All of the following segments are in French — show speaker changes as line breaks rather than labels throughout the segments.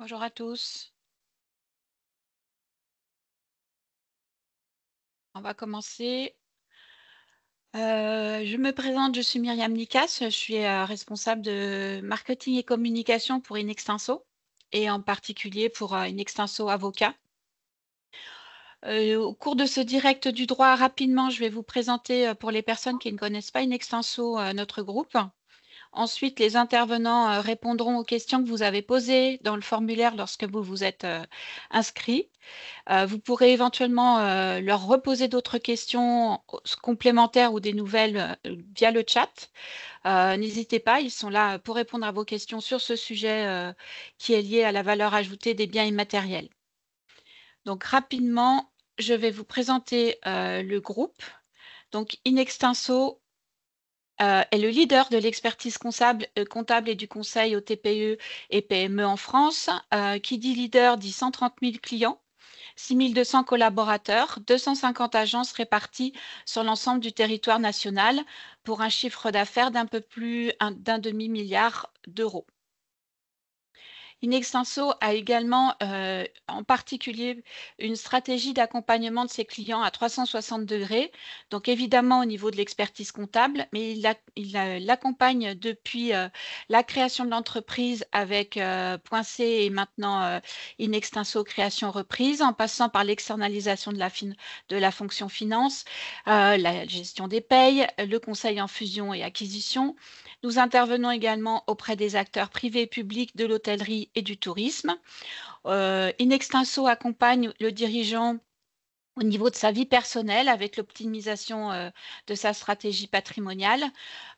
Bonjour à tous. On va commencer. Euh, je me présente, je suis Myriam Nikas, je suis euh, responsable de marketing et communication pour Inextenso et en particulier pour euh, Inextenso Avocat. au cours de ce direct du droit, rapidement, je vais vous présenter pour les personnes qui ne connaissent pas Inextenso notre groupe. Ensuite, les intervenants euh, répondront aux questions que vous avez posées dans le formulaire lorsque vous vous êtes euh, inscrit. Euh, vous pourrez éventuellement leur reposer d'autres questions complémentaires ou des nouvelles via le chat. N'hésitez pas, ils sont là pour répondre à vos questions sur ce sujet qui est lié à la valeur ajoutée des biens immatériels. Donc rapidement, je vais vous présenter le groupe. Donc, extenso... Euh, est le leader de l'expertise comptable, euh, et du conseil aux TPE et PME en France. Euh, qui dit leader dit 130 000 clients, 6 200 collaborateurs, 250 agences réparties sur l'ensemble du territoire national pour un chiffre d'affaires d'un peu plus d'un demi-milliard d'euros. Inextenso a également euh, en particulier une stratégie d'accompagnement de ses clients à 360 degrés, donc évidemment au niveau de l'expertise comptable, mais il l'accompagne depuis euh, la création de l'entreprise avec euh, C et maintenant Inextenso euh, création reprise, en passant par l'externalisation de, la de la fonction finance, la gestion des payes, le conseil en fusion et acquisition. Nous intervenons également auprès des acteurs privés et publics de l'hôtellerie et du tourisme. Euh, Inextinso accompagne le dirigeant au niveau de sa vie personnelle avec l'optimisation euh, de sa stratégie patrimoniale.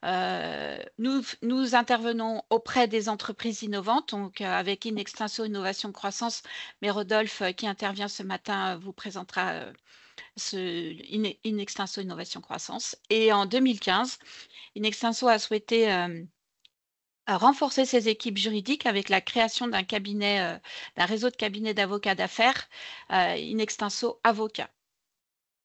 Euh, nous, nous, intervenons auprès des entreprises innovantes, donc euh, avec Inextinso Innovation Croissance, mais Rodolphe qui intervient ce matin vous présentera ce Inextinso Innovation Croissance. Et en 2015, Inextinso a souhaité renforcer ses équipes juridiques avec la création d'un cabinet, euh, d'un réseau de cabinets d'avocats d'affaires, euh, Inextenso Avocats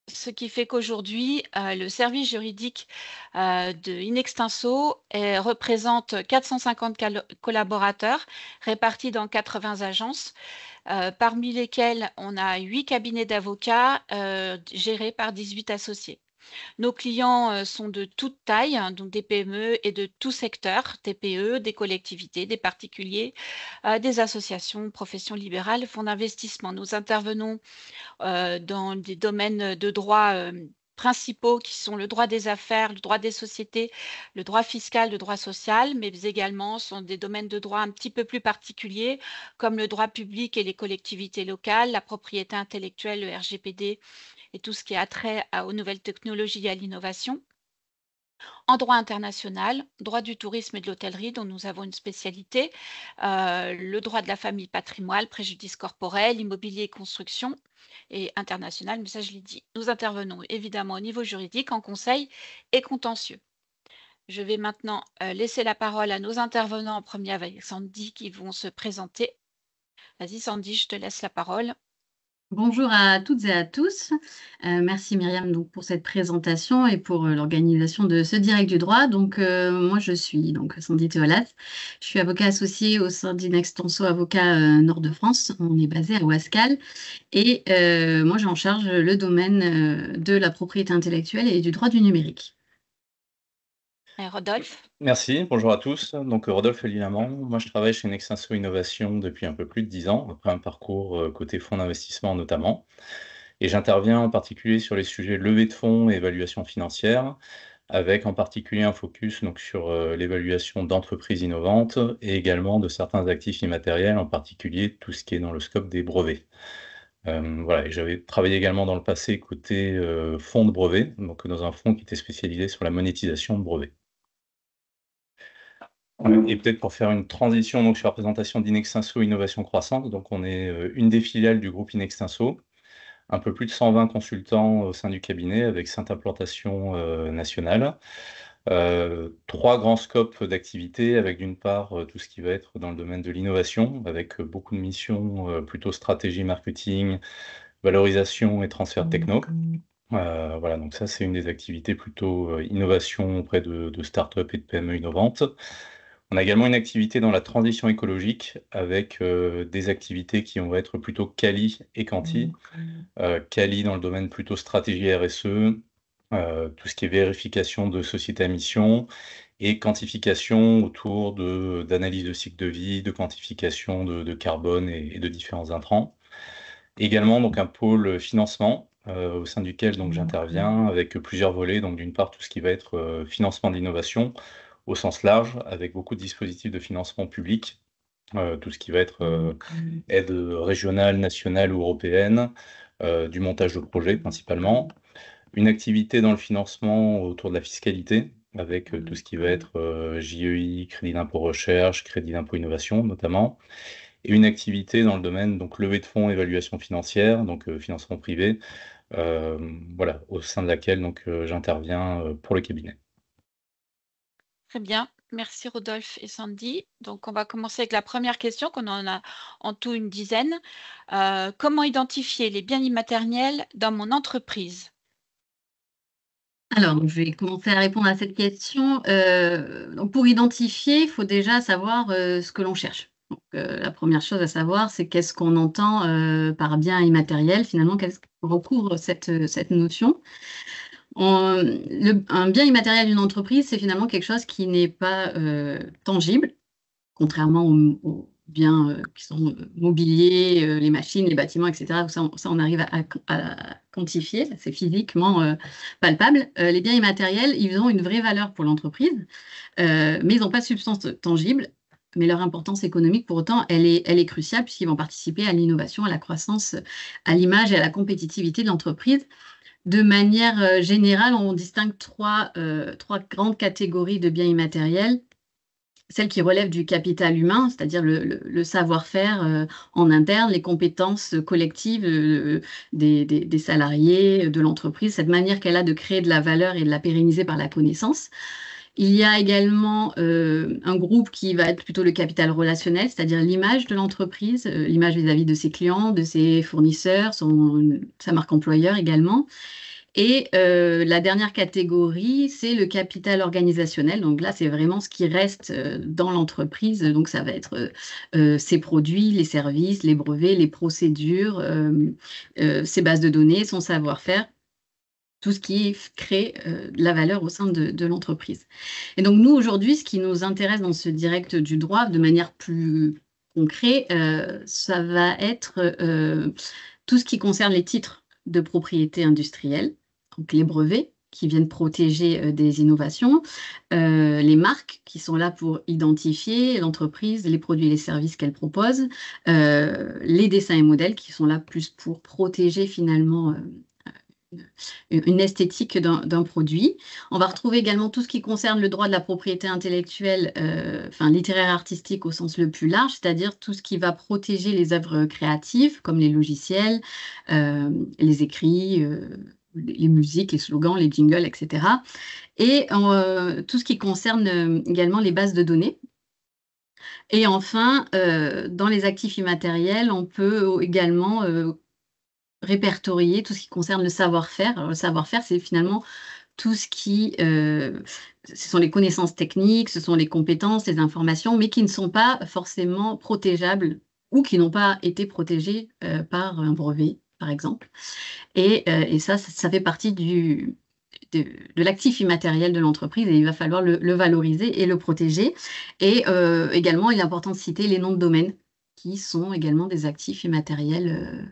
ce qui fait qu'aujourd'hui, euh, le service juridique de Inextenso représente 450 collaborateurs répartis dans 80 agences, parmi lesquelles on a 8 cabinets d'avocats gérés par 18 associés. Nos clients euh, sont de toutes tailles, hein, donc des PME et de tout secteur, TPE, des collectivités, des particuliers, euh, des associations, professions libérales, fonds d'investissement. Nous intervenons euh, dans des domaines de droit principaux qui sont le droit des affaires, le droit des sociétés, le droit fiscal, le droit social, mais également sont des domaines de droit un petit peu plus particuliers comme le droit public et les collectivités locales, la propriété intellectuelle, le RGPD et tout ce qui est attrait aux nouvelles technologies et à l'innovation. En droit international, droit du tourisme et de l'hôtellerie, dont nous avons une spécialité, euh, le droit de la famille patrimoine, préjudice corporel, immobilier et construction, et international, mais ça je l'ai dit. Nous intervenons évidemment au niveau juridique, en conseil et contentieux. Je vais maintenant euh, laisser la parole à nos intervenants en premier avec Sandy qui vont se présenter. Vas-y Sandy, je te laisse la parole.
Bonjour à toutes et à tous. Euh, merci Myriam donc, pour cette présentation et pour euh, l'organisation de ce direct du droit. Donc, euh, moi, je suis donc, Sandy Théolas. Je suis avocat associé au sein d'Inextenso Avocat Nord de France. On est basé à Ouascal. Et moi, j'en charge le domaine de la propriété intellectuelle et du droit du numérique.
Rodolphe.
Merci, bonjour à tous. Donc euh, Rodolphe Lillamand, moi je travaille chez Nexenso Innovation depuis un peu plus de 10 ans, après un parcours euh, côté fonds d'investissement notamment. Et j'interviens en particulier sur les sujets levée de fonds et évaluation financière, avec en particulier un focus donc, sur euh, l'évaluation d'entreprises innovantes et également de certains actifs immatériels, en particulier tout ce qui est dans le scope des brevets. voilà, j'avais travaillé également dans le passé côté fonds de brevets, donc dans un fonds qui était spécialisé sur la monétisation de brevets. Et peut-être pour faire une transition donc, sur la présentation d'Inextinso Innovation Croissante, donc on est euh, une des filiales du groupe Inextinso, un peu plus de 120 consultants euh, au sein du cabinet avec cinq implantations euh, euh trois grands scopes d'activité avec d'une part tout ce qui va être dans le domaine de l'innovation, avec beaucoup de missions plutôt stratégie marketing, valorisation et transfert techno. voilà, donc ça, c'est une des activités plutôt innovation auprès de, de startups et de PME innovantes. On a également une activité dans la transition écologique avec euh, des activités qui vont être plutôt quali et quanti. Mmh. Euh, quali dans le domaine plutôt stratégie RSE, euh, tout ce qui est vérification de société à mission et quantification autour d'analyse de, cycle de vie, de quantification de, carbone et, de différents intrants. Également donc un pôle financement au sein duquel mmh. j'interviens avec plusieurs volets donc d'une part tout ce qui va être financement d'innovation au sens large, avec beaucoup de dispositifs de financement public, euh, tout ce qui va être euh, aide régionale, nationale ou européenne, euh, du montage de projet principalement, une activité dans le financement autour de la fiscalité, avec tout ce qui va être JEI, crédit d'impôt recherche, crédit d'impôt innovation notamment, et une activité dans le domaine donc levée de fonds, évaluation financière, donc financement privé, voilà, au sein de laquelle donc j'interviens pour le cabinet.
Très bien. Merci Rodolphe et Sandy. Donc on va commencer avec la première question, qu'on en a en tout une dizaine. Euh, comment identifier les biens immatériels dans mon entreprise
alors, je vais commencer à répondre à cette question. Euh, pour identifier, il faut déjà savoir euh, ce que l'on cherche. Donc, la première chose à savoir, c'est qu'est-ce qu'on entend par bien immatériel, finalement, qu'est-ce qui recouvre cette, cette notion un bien immatériel d'une entreprise, c'est finalement quelque chose qui n'est pas euh, tangible, contrairement aux, biens euh, qui sont euh, mobiliers, les machines, les bâtiments, etc. Ça, on, arrive à, quantifier, c'est physiquement palpable. les biens immatériels, ils ont une vraie valeur pour l'entreprise, mais ils n'ont pas de substance tangible. Mais leur importance économique, pour autant, elle est, elle est cruciale puisqu'ils vont participer à l'innovation, à la croissance, à l'image et à la compétitivité de l'entreprise de manière euh, générale, on distingue euh, trois, grandes catégories de biens immatériels. Celles qui relèvent du capital humain, c'est-à-dire le, savoir-faire euh, en interne, les compétences collectives des, salariés, de l'entreprise, cette manière qu'elle a de créer de la valeur et de la pérenniser par la connaissance. Il y a également euh, un groupe qui va être plutôt le capital relationnel, c'est-à-dire l'image de l'entreprise, euh, l'image vis-à-vis de ses clients, de ses fournisseurs, sa marque employeur également. Et euh, la dernière catégorie, c'est le capital organisationnel. Donc là, c'est vraiment ce qui reste dans l'entreprise. Donc ça va être ses produits, les services, les brevets, les procédures, ses bases de données, son savoir-faire tout ce qui crée euh, de la valeur au sein de, l'entreprise. Et donc nous, aujourd'hui, ce qui nous intéresse dans ce direct du droit, de manière plus concrète, euh, ça va être euh, tout ce qui concerne les titres de propriété industrielle, donc les brevets qui viennent protéger des innovations, les marques qui sont là pour identifier l'entreprise, les produits et les services qu'elle propose, les dessins et modèles qui sont là plus pour protéger finalement une esthétique d'un produit. On va retrouver également tout ce qui concerne le droit de la propriété intellectuelle, euh, enfin littéraire artistique au sens le plus large, c'est-à-dire tout ce qui va protéger les œuvres créatives, comme les logiciels, euh, les écrits. Euh, les musiques, les slogans, les jingles, etc. Et tout ce qui concerne également les bases de données, et enfin, dans les actifs immatériels, on peut également euh, répertorier tout ce qui concerne le savoir-faire. Le savoir-faire, c'est finalement tout ce qui, euh, ce sont les connaissances techniques, ce sont les compétences, les informations, mais qui ne sont pas forcément protégeables ou qui n'ont pas été protégées euh, par un brevet, par exemple. Et, euh, ça, ça, fait partie du, de, l'actif immatériel de l'entreprise et il va falloir le, le valoriser et le protéger. Et également, il est important de citer les noms de domaines qui sont également des actifs immatériels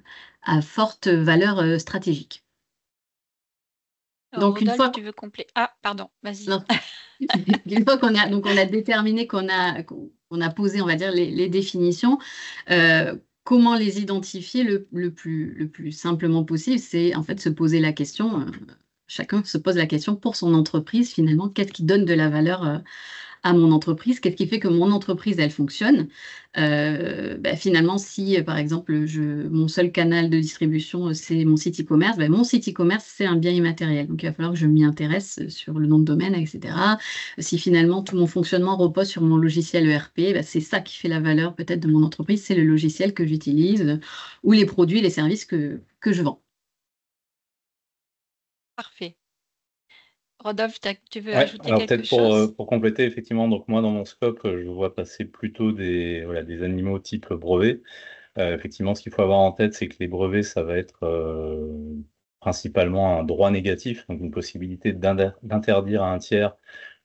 à forte valeur euh, stratégique.
Donc une fois tu veux compléter. Ah, pardon, vas-y.
une fois qu'on a donc on a déterminé qu'on a a posé, on va dire les, définitions. Euh, comment les identifier le, plus, le plus simplement possible C'est en fait se poser la question. Euh, chacun se pose la question pour son entreprise finalement, qu'est-ce qui donne de la valeur à mon entreprise, qu'est-ce qui fait que mon entreprise, elle fonctionne. Euh, bah, finalement, si euh, par exemple, je, mon seul canal de distribution, euh, c'est mon site e-commerce, bah, mon site e-commerce, c'est un bien immatériel. Donc, il va falloir que je m'y intéresse sur le nom de domaine, etc. Si finalement, tout mon fonctionnement repose sur mon logiciel ERP, bah, c'est ça qui fait la valeur peut-être de mon entreprise, c'est le logiciel que j'utilise ou les produits, les services que je vends.
Parfait. Rodolphe, tu veux ajouter alors peut-être euh,
pour, compléter, effectivement, donc moi dans mon scope, euh, je vois passer plutôt des, animaux type brevet. Euh, effectivement, ce qu'il faut avoir en tête, c'est que les brevets, ça va être principalement un droit négatif, donc une possibilité d'interdire à un tiers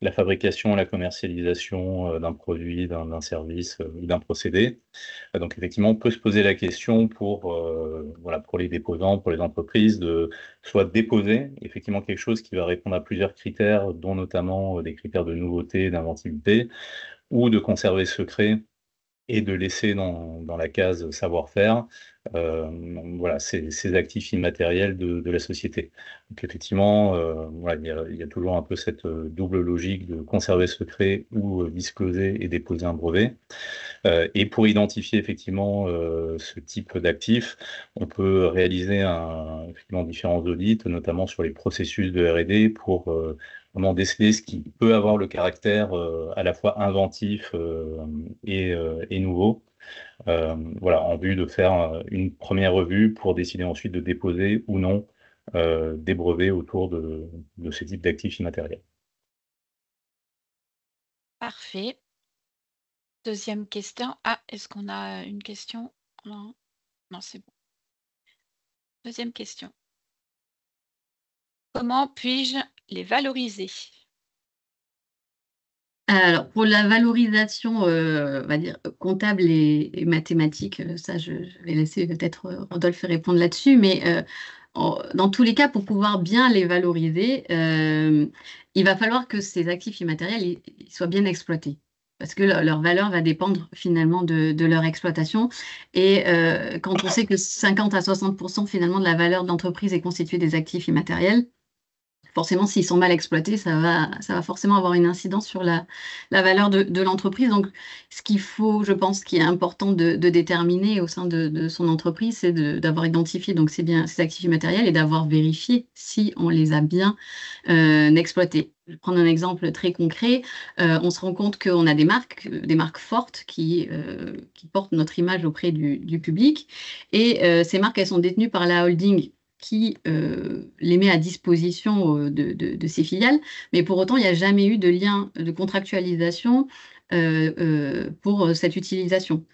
la fabrication, la commercialisation euh, d'un produit, d'un service euh, ou d'un procédé. Euh, donc effectivement, on peut se poser la question pour, voilà, pour les déposants, pour les entreprises, de soit déposer effectivement quelque chose qui va répondre à plusieurs critères, dont notamment des critères de nouveauté, d'inventivité, ou de conserver secret et de laisser dans, la case savoir-faire euh, voilà, ces, actifs immatériels de, la société. Donc effectivement, euh, il, y a, toujours un peu cette euh, double logique de conserver secret ou discloser et déposer un brevet. et pour identifier effectivement ce type d'actifs, on peut réaliser un, différents audits, notamment sur les processus de R&D pour comment décider ce qui peut avoir le caractère euh, à la fois inventif euh, euh, et, nouveau. voilà, en vue de faire une première revue pour décider ensuite de déposer ou non des brevets autour de, ce ces types d'actifs immatériels.
Parfait. Deuxième question. Ah, est-ce qu'on a une question Non, non c'est bon. Deuxième question. Comment puis-je les valoriser
alors, pour la valorisation, euh, on va dire, comptable et, mathématique, euh, ça, je, vais laisser peut-être euh, Rodolphe répondre là-dessus, mais dans tous les cas, pour pouvoir bien les valoriser, il va falloir que ces actifs immatériels soient bien exploités parce que leur valeur va dépendre finalement de, leur exploitation. Et quand on sait que 50 à 60 finalement de la valeur de l'entreprise est constituée des actifs immatériels, forcément, s'ils sont mal exploités, ça va, ça va forcément avoir une incidence sur la, la valeur de, l'entreprise. Donc, ce qu'il faut, je pense, qui est important de, déterminer au sein de, son entreprise, c'est d'avoir identifié donc ces biens, ces actifs immatériels et d'avoir vérifié si on les a bien euh, exploités. Je vais prendre un exemple très concret. Euh, on se rend compte qu'on a des marques, des marques fortes qui, euh, qui portent notre image auprès du, du public. Et euh, ces marques, elles sont détenues par la holding qui euh, les met à disposition euh, de, ses filiales, mais pour autant, il n'y a jamais eu de lien de contractualisation euh, pour cette utilisation.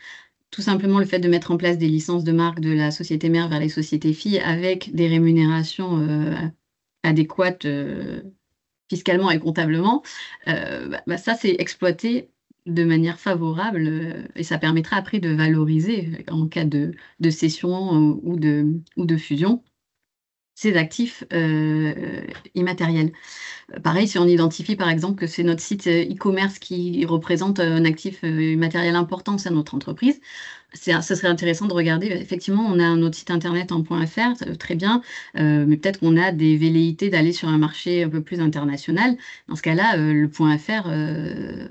Tout simplement le fait de mettre en place des licences de marque de la société mère vers les sociétés filles avec des rémunérations adéquates fiscalement et comptablement, bah, bah, ça c'est exploité de manière favorable et ça permettra après de valoriser en cas de, de cession ou de, ou de fusion ces actifs euh, immatériels. Pareil, si on identifie par exemple que c'est notre site euh, e-commerce qui représente euh, un actif immatériel important, c'est notre entreprise, ce serait intéressant de regarder. Effectivement, on a notre site internet en .fr, très bien, mais peut-être qu'on a des velléités d'aller sur un marché un peu plus international. Dans ce cas-là, euh, le .fr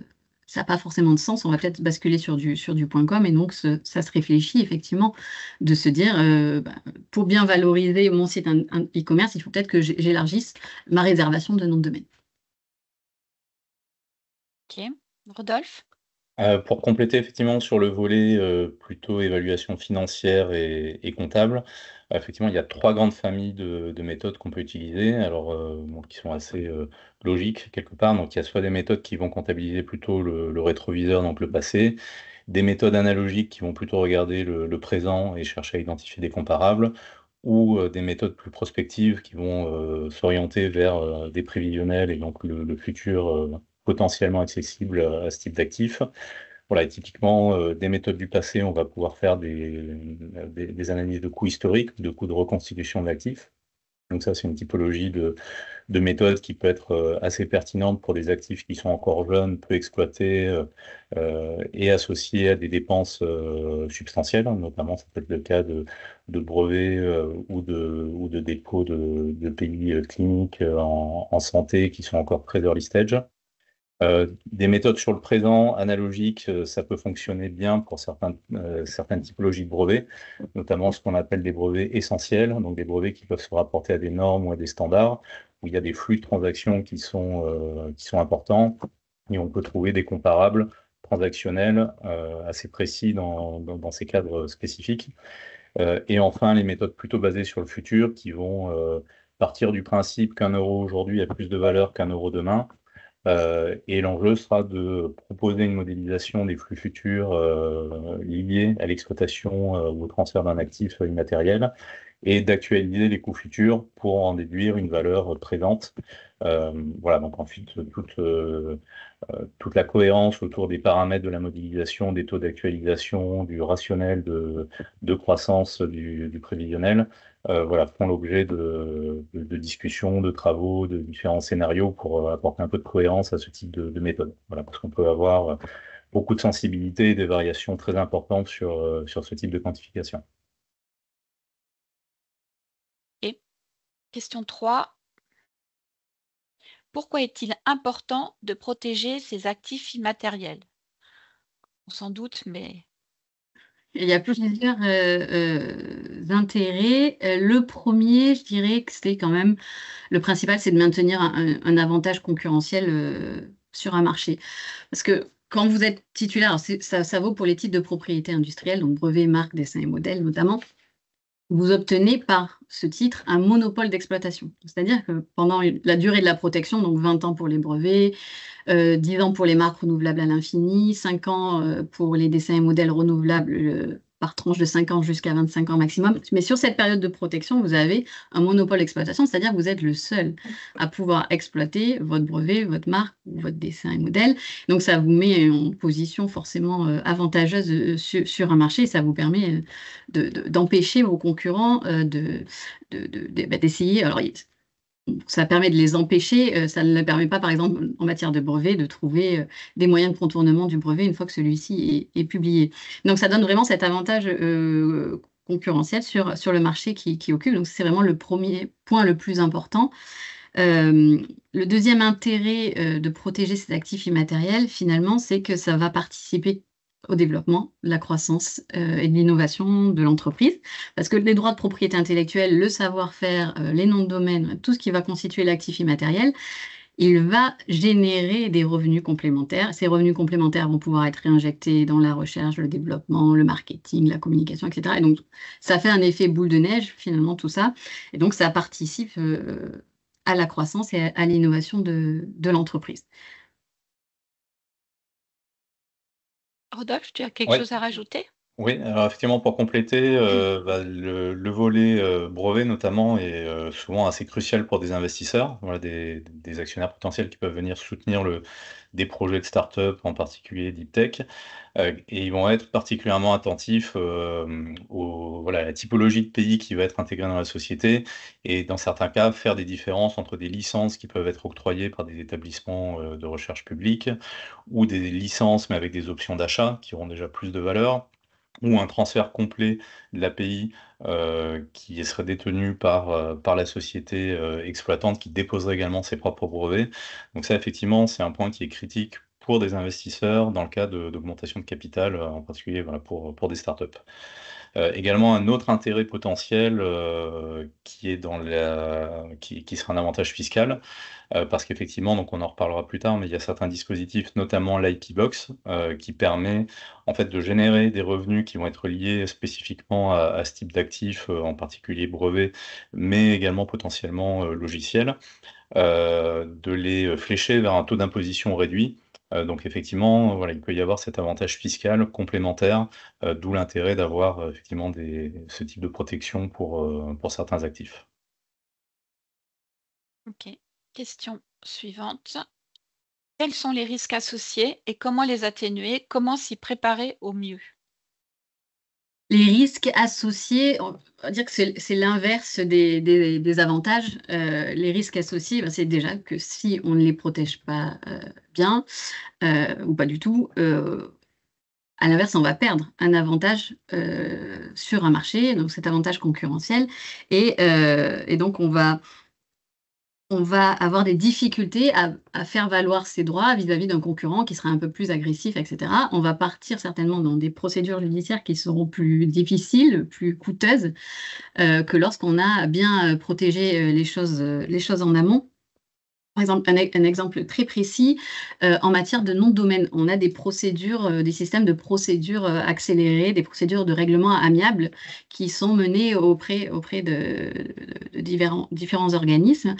ça n'a pas forcément de sens, on va peut-être basculer sur du, sur du point .com, et donc ça se réfléchit effectivement de se dire, euh, bah, pour bien valoriser mon site e-commerce, il faut peut-être que j'élargisse ma réservation de nom de domaine.
Ok, Rodolphe
euh, pour compléter effectivement sur le volet euh, plutôt évaluation financière et, comptable, bah, effectivement il y a trois grandes familles de, méthodes qu'on peut utiliser, alors euh, qui sont assez logiques quelque part. Donc il y a soit des méthodes qui vont comptabiliser plutôt le, rétroviseur, donc le passé, des méthodes analogiques qui vont plutôt regarder le, présent et chercher à identifier des comparables, ou des méthodes plus prospectives qui vont s'orienter vers des prévisionnels et donc le futur potentiellement accessible euh, à ce type d'actifs. Voilà, typiquement, euh, des méthodes du passé, on va pouvoir faire des, des, des analyses de coûts historiques, de coûts de reconstitution de l'actif. Donc ça, c'est une typologie de, de, méthode qui peut être euh, assez pertinente pour des actifs qui sont encore jeunes, peu exploités euh, et associés à des dépenses substantielles. Notamment, ça peut être le cas de, de brevets ou, de, ou de dépôts de, de pays cliniques en, en, santé qui sont encore très early stage. Euh, des méthodes sur le présent, analogiques, euh, ça peut fonctionner bien pour euh, certaines typologies de brevets, notamment ce qu'on appelle des brevets essentiels, donc des brevets qui peuvent se rapporter à des normes ou à des standards, où il y a des flux de transactions qui sont, qui sont importants, et on peut trouver des comparables transactionnels assez précis dans, ces cadres spécifiques. et enfin, les méthodes plutôt basées sur le futur, qui vont partir du principe qu'un euro aujourd'hui a plus de valeur qu'un euro demain, euh, et l'enjeu sera de proposer une modélisation des flux futurs euh, liés à l'exploitation euh, ou au transfert d'un actif immatériel et d'actualiser les coûts futurs pour en déduire une valeur présente. voilà, donc ensuite, toute, toute la cohérence autour des paramètres de la modélisation, des taux d'actualisation, du rationnel de, croissance, du prévisionnel, euh, voilà, font l'objet de, discussions, de travaux, de différents scénarios pour euh, apporter un peu de cohérence à ce type de, méthode. parce qu'on peut avoir euh, beaucoup de sensibilité et des variations très importantes sur, sur ce type de quantification. Et
question 3. Pourquoi est-il important de protéger ces actifs immatériels On s'en doute, mais
il y a plusieurs euh, euh, intérêts. Euh, le premier, je dirais que c'est quand même le principal, c'est de maintenir un, avantage concurrentiel sur un marché. Parce que quand vous êtes titulaire, ça, ça vaut pour les titres de propriété industrielle, donc brevets, marques, dessins et modèles notamment vous obtenez par ce titre un monopole d'exploitation. C'est-à-dire que pendant la durée de la protection, donc 20 ans pour les brevets, 10 euh, ans pour les marques renouvelables à l'infini, 5 ans euh, pour les dessins et modèles renouvelables euh, par tranche de 5 ans jusqu'à 25 ans maximum. Mais sur cette période de protection, vous avez un monopole d'exploitation, c'est-à-dire que vous êtes le seul à pouvoir exploiter votre brevet, votre marque, ou votre dessin et modèle. Donc ça vous met en position forcément euh, avantageuse euh, sur, un marché et ça vous permet euh, d'empêcher de, vos concurrents de d'essayer. De, de, bah, alors, ça permet de les empêcher. Euh, ça ne permet pas, par exemple, en matière de brevet, de trouver euh, des moyens de contournement du brevet une fois que celui-ci est, publié. Donc, ça donne vraiment cet avantage euh, concurrentiel sur, sur le marché qui, occupe. Donc, c'est vraiment le premier point le plus important. le deuxième intérêt de protéger cet actif immatériel, finalement, c'est que ça va participer au développement, la croissance euh, et l'innovation de l'entreprise. Parce que les droits de propriété intellectuelle, le savoir-faire, euh, les noms de domaine, tout ce qui va constituer l'actif immatériel, il va générer des revenus complémentaires. Ces revenus complémentaires vont pouvoir être réinjectés dans la recherche, le développement, le marketing, la communication, etc. Et donc, ça fait un effet boule de neige, finalement, tout ça. Et donc, ça participe euh, à la croissance et à, l'innovation de l'entreprise.
Rodolphe, tu as quelque chose à rajouter
oui, alors effectivement, pour compléter, euh, bah, le, volet euh, brevet notamment est euh, souvent assez crucial pour des investisseurs, des, actionnaires potentiels qui peuvent venir soutenir le, des projets de start-up, en particulier deep tech, et ils vont être particulièrement attentifs au, à la typologie de pays qui va être intégrée dans la société, et dans certains cas, faire des différences entre des licences qui peuvent être octroyées par des établissements de recherche publique, ou des licences mais avec des options d'achat qui auront déjà plus de valeur ou un transfert complet de l'API euh, qui serait détenu par, euh, par la société euh, exploitante qui déposerait également ses propres brevets. Donc ça, effectivement, c'est un point qui est critique pour des investisseurs dans le cas d'augmentation de, capital, en particulier pour, pour des startups. Euh, également, un autre intérêt potentiel euh, qui, est dans la, qui, sera un avantage fiscal, euh, parce qu'effectivement, donc on en reparlera plus tard, mais il y a certains dispositifs, notamment l'IP Box, qui permet en fait de générer des revenus qui vont être liés spécifiquement à ce type d'actifs, en particulier brevets, mais également potentiellement logiciels, de les flécher vers un taux d'imposition réduit euh, donc effectivement, voilà, il peut y avoir cet avantage fiscal complémentaire, euh, d'où l'intérêt d'avoir euh, effectivement ce type de protection pour, pour certains actifs.
Ok. Question suivante. Quels sont les risques associés et comment les atténuer Comment s'y préparer au mieux
les risques associés, on va dire que c'est l'inverse des, avantages. Euh, les risques associés, ben, c'est déjà que si on ne les protège pas euh, bien euh, ou pas du tout, à l'inverse, on va perdre un avantage sur un marché, donc cet avantage concurrentiel, et donc on va on va avoir des difficultés à, faire valoir ses droits vis-à-vis d'un concurrent qui sera un peu plus agressif, etc. On va partir certainement dans des procédures judiciaires qui seront plus difficiles, plus coûteuses euh, que lorsqu'on a bien euh, protégé euh, les choses, les choses en amont par exemple, e-, un, exemple très précis, euh, en matière de nom de domaine, on a des procédures, euh, des systèmes de procédures euh, accélérées, des procédures de règlement amiable qui sont menées auprès, auprès de, différents, organismes.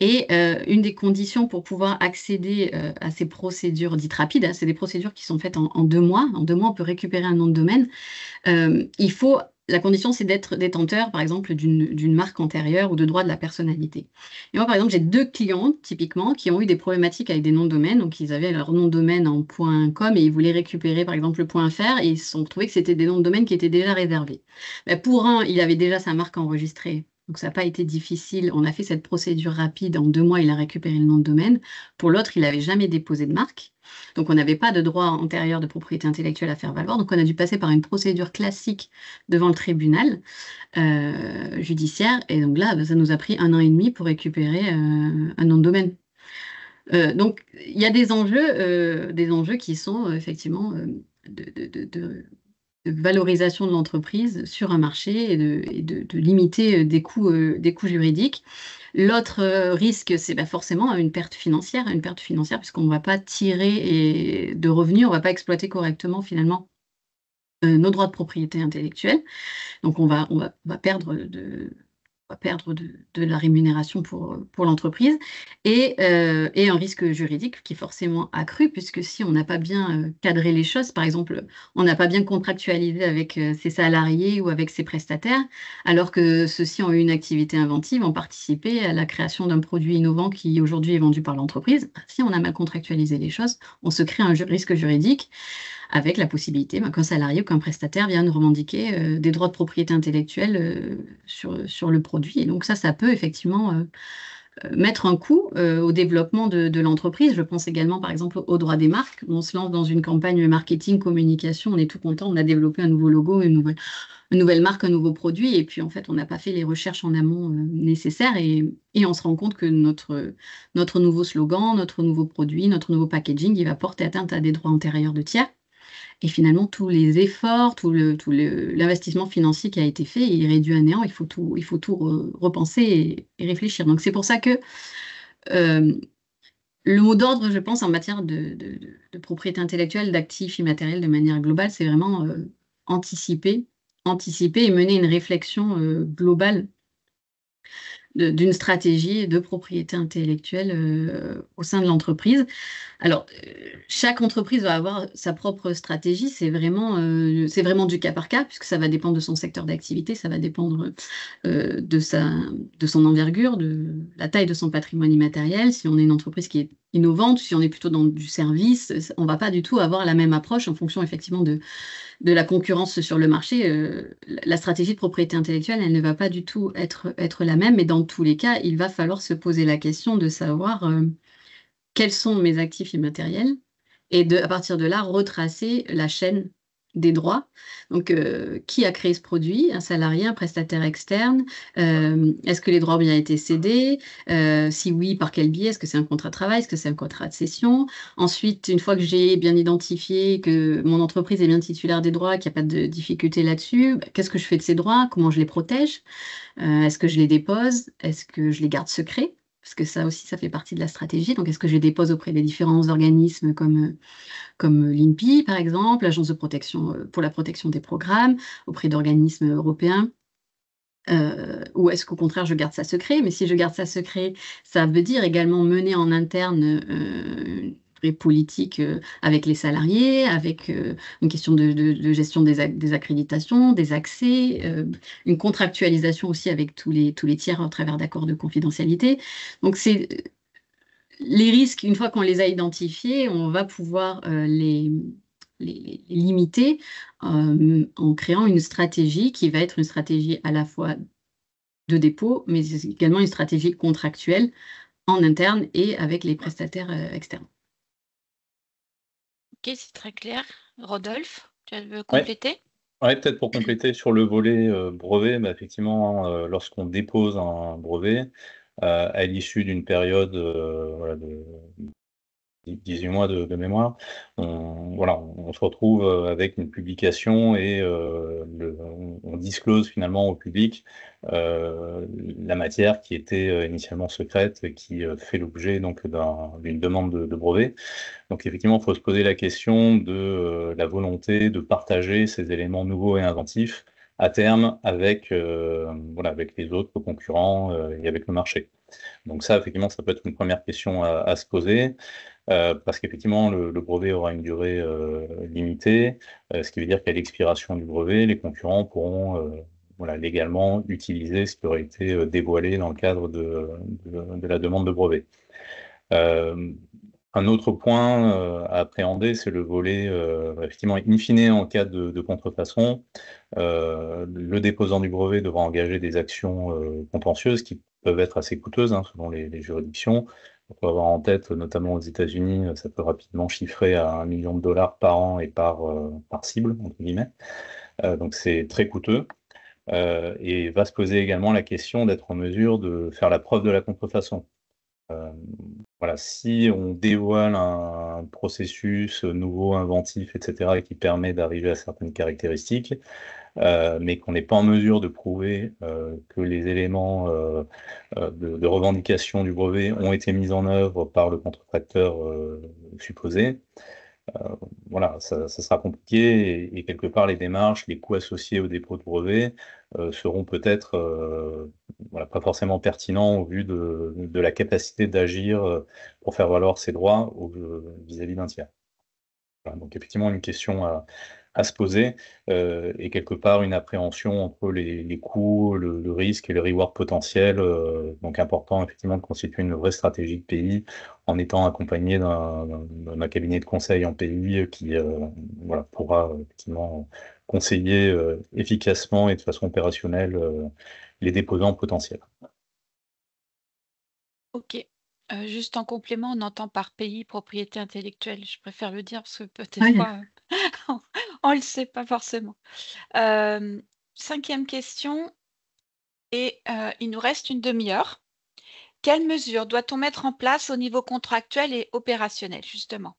Et une des conditions pour pouvoir accéder à ces procédures dites rapides, hein, c'est des procédures qui sont faites en, en, deux mois. En deux mois, on peut récupérer un nom de domaine. il faut la condition, c'est d'être détenteur, par exemple, d'une marque antérieure ou de droit de la personnalité. Et moi, par exemple, j'ai deux clients, typiquement, qui ont eu des problématiques avec des noms de domaine. Donc, ils avaient leur nom de domaine en .com et ils voulaient récupérer, par exemple, le .fr et ils se sont retrouvés que c'était des noms de domaine qui étaient déjà réservés. Ben, pour un, il avait déjà sa marque enregistrée donc ça n'a pas été difficile. On a fait cette procédure rapide. En deux mois, il a récupéré le nom de domaine. Pour l'autre, il n'avait jamais déposé de marque. Donc on n'avait pas de droit antérieur de propriété intellectuelle à faire valoir. Donc on a dû passer par une procédure classique devant le tribunal euh, judiciaire. Et donc là, ça nous a pris un an et demi pour récupérer euh, un nom de domaine. Euh, donc il y a des enjeux, des enjeux qui sont effectivement de, de valorisation de l'entreprise sur un marché et de, limiter euh, des coûts, euh, des coûts juridiques. L'autre euh, risque, c'est bah, forcément une perte financière, une perte financière puisqu'on ne va pas tirer de revenus, on ne va pas exploiter correctement finalement nos droits de propriété intellectuelle. Donc on va, on va, on va perdre de, perdre de, la rémunération pour, pour l'entreprise, et, euh, et, un risque juridique qui est forcément accru, puisque si on n'a pas bien euh, cadré les choses, par exemple, on n'a pas bien contractualisé avec euh, ses salariés ou avec ses prestataires, alors que ceux-ci ont eu une activité inventive, ont participé à la création d'un produit innovant qui aujourd'hui est vendu par l'entreprise, bah, si on a mal contractualisé les choses, on se crée un risque juridique avec la possibilité ben, qu'un salarié ou qu'un prestataire vienne revendiquer euh, des droits de propriété intellectuelle euh, sur, sur, le produit. Et donc ça, ça peut effectivement euh, mettre un coup au développement de, l'entreprise. Je pense également, par exemple, aux droits des marques. On se lance dans une campagne marketing, communication, on est tout content, on a développé un nouveau logo, une nouvelle, marque, un nouveau produit, et puis en fait, on n'a pas fait les recherches en amont nécessaires, et, et, on se rend compte que notre, notre nouveau slogan, notre nouveau produit, notre nouveau packaging, il va porter atteinte à des droits antérieurs de tiers. Et finalement, tous les efforts, tout l'investissement financier qui a été fait est réduit à néant. Il faut tout, il faut tout repenser et, réfléchir. Donc c'est pour ça que euh, le mot d'ordre, je pense, en matière de, propriété intellectuelle, d'actifs immatériels de manière globale, c'est vraiment euh, anticiper, anticiper et mener une réflexion euh, globale d'une stratégie de propriété intellectuelle euh, au sein de l'entreprise. Alors, euh, chaque entreprise doit avoir sa propre stratégie. C'est vraiment, euh, c'est vraiment du cas par cas, puisque ça va dépendre de son secteur d'activité, ça va dépendre de, sa, de son envergure, de la taille de son patrimoine immatériel. Si on est une entreprise qui est innovante, si on est plutôt dans du service, on va pas du tout avoir la même approche en fonction effectivement de, de la concurrence sur le marché. Euh, la stratégie de propriété intellectuelle, elle ne va pas du tout être, être la même. mais dans tous les cas, il va falloir se poser la question de savoir euh, quels sont mes actifs immatériels et de, à partir de là, retracer la chaîne des droits. Donc, euh, qui a créé ce produit Un salarié, un prestataire externe euh, Est-ce que les droits ont bien été cédés euh, Si oui, par quel biais Est-ce que c'est un contrat de travail Est-ce que c'est un contrat de cession Ensuite, une fois que j'ai bien identifié que mon entreprise est bien titulaire des droits, qu'il n'y a pas de difficulté là-dessus, bah, qu'est-ce que je fais de ces droits Comment je les protège Est-ce que je les dépose Est-ce que je les garde secrets parce que ça aussi, ça fait partie de la stratégie. Donc, est-ce que je dépose auprès des différents organismes comme, euh, comme euh, l'INPI, par exemple, l'Agence de protection euh, pour la protection des programmes, auprès d'organismes européens ou est-ce qu'au contraire je garde ça secret Mais si je garde ça secret, ça veut dire également mener en interne politique euh, avec les salariés, avec euh, une question de, gestion des, accréditations, des accès, euh, une contractualisation aussi avec tous les, tous les tiers à travers d'accords de confidentialité. Donc c'est les risques, une fois qu'on les a identifiés, on va pouvoir les, limiter en créant une stratégie qui va être une stratégie à la fois de dépôt, mais également une stratégie contractuelle en interne et avec les prestataires externes.
Ok, c'est très clair. Rodolphe, tu veux compléter
Oui, peut-être pour compléter sur le volet euh, brevet, effectivement, hein, euh, lorsqu'on dépose un brevet, euh, à l'issue d'une période de, 18 mois de, mémoire, on, voilà, on se retrouve euh, avec une publication et euh, on, disclose finalement au public euh, la matière qui était initialement secrète, qui fait l'objet donc d'une demande de, brevet. Donc effectivement, il faut se poser la question de la volonté de partager ces éléments nouveaux et inventifs à terme avec, avec les autres concurrents et avec le marché. Donc ça, effectivement, ça peut être une première question à se poser. Euh, parce qu'effectivement, le, brevet aura une durée euh, limitée, euh, ce qui veut dire qu'à l'expiration du brevet, les concurrents pourront légalement utiliser ce qui aurait été dévoilé dans le cadre de, la demande de brevet. un autre point à appréhender, c'est le volet, effectivement, in fine, en cas de, contrefaçon, le déposant du brevet devra engager des actions contentieuses qui peuvent être assez coûteuses hein, selon les juridictions, on peut avoir en tête, notamment aux États-Unis, euh, ça peut rapidement chiffrer à un million de dollars par an et par, euh, par cible, entre guillemets. Euh, donc c'est très coûteux. et va se poser également la question d'être en mesure de faire la preuve de la contrefaçon. voilà, si on dévoile un, un processus nouveau, inventif, etc., qui permet d'arriver à certaines caractéristiques, euh, mais qu'on n'est pas en mesure de prouver euh, que les éléments euh, de, revendication du brevet ont été mis en œuvre par le contrefacteur supposé, voilà, ça, sera compliqué et, quelque part les démarches, les coûts associés au dépôt de brevet seront peut-être pas forcément pertinents au vu de, la capacité d'agir pour faire valoir ses droits vis-à-vis d'un tiers. donc effectivement une question à, à se poser euh, et quelque part une appréhension entre les, coûts, le, risque et le reward potentiel. Euh, donc important effectivement de constituer une vraie stratégie de pays en étant accompagné d'un cabinet de conseil en pays qui euh, voilà, pourra effectivement conseiller efficacement et de façon opérationnelle les déposants potentiels.
Ok, juste en complément, on entend par pays propriété intellectuelle. Je préfère le dire parce que peut-être on ne le sait pas forcément. Euh, cinquième question, et euh, il nous reste une demi-heure. Quelles mesures doit-on mettre en place au niveau contractuel et opérationnel, justement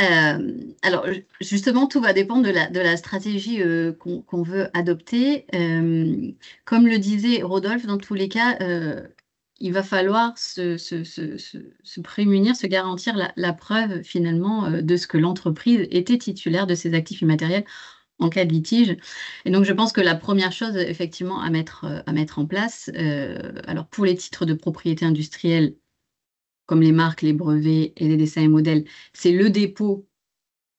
euh, alors, justement, tout va dépendre de la, stratégie qu'on veut adopter. comme le disait Rodolphe, dans tous les cas, il va falloir se, se, se, se prémunir, se garantir la, preuve finalement euh, de ce que l'entreprise était titulaire de ses actifs immatériels en cas de litige. Et donc je pense que la première chose effectivement à mettre, euh, à mettre en place, euh, alors pour les titres de propriété industrielle, comme les marques, les brevets et les dessins et modèles, c'est le dépôt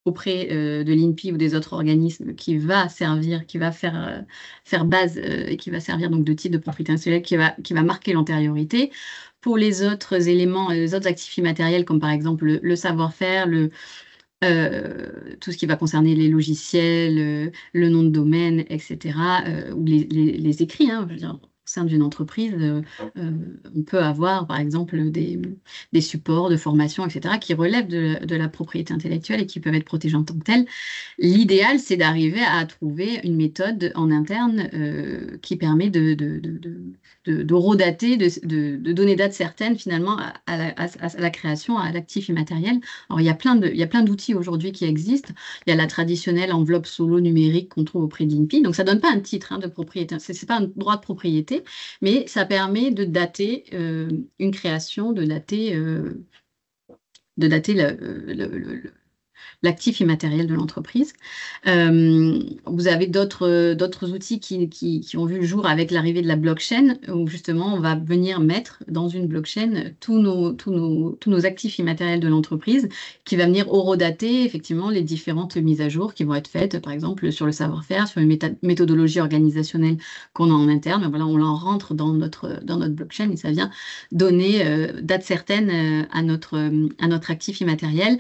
auprès euh, de l'INPI ou des autres organismes qui va servir, qui va faire, euh, faire base euh, et qui va servir donc de titre de propriété intellectuelle qui va, qui va marquer l'antériorité. Pour les autres éléments, les autres actifs immatériels comme par exemple le, savoir-faire, le, tout ce qui va concerner les logiciels, le, nom de domaine, etc., ou les, écrits. Hein, je veux dire, d'une entreprise, euh, euh, on peut avoir, par exemple, des, supports de formation, etc., qui relèvent de, la propriété intellectuelle et qui peuvent être protégés en tant que tel L'idéal, c'est d'arriver à trouver une méthode en interne euh, qui permet de, redater, de, donner date certaine, finalement, à, la, création, à l'actif immatériel. Alors, il y a plein d'outils aujourd'hui qui existent. Il y a la traditionnelle enveloppe solo numérique qu'on trouve auprès d'INPI. Donc, ça ne donne pas un titre hein, de propriété. Ce n'est pas un droit de propriété, mais ça permet de dater euh, une création, de dater, euh, de dater euh, le, l'actif immatériel de l'entreprise. Euh, vous avez d'autres, d'autres outils qui, qui, qui, ont vu le jour avec l'arrivée de la blockchain, où justement on va venir mettre dans une blockchain tous nos, tous nos, tous nos actifs immatériels de l'entreprise, qui va venir horodater effectivement les différentes mises à jour qui vont être faites, par exemple sur le savoir-faire, sur les méthodologie organisationnelle qu'on a en interne. voilà, on l'en rentre dans notre, dans notre blockchain et ça vient donner euh, date certaine euh, à, notre, à notre actif immatériel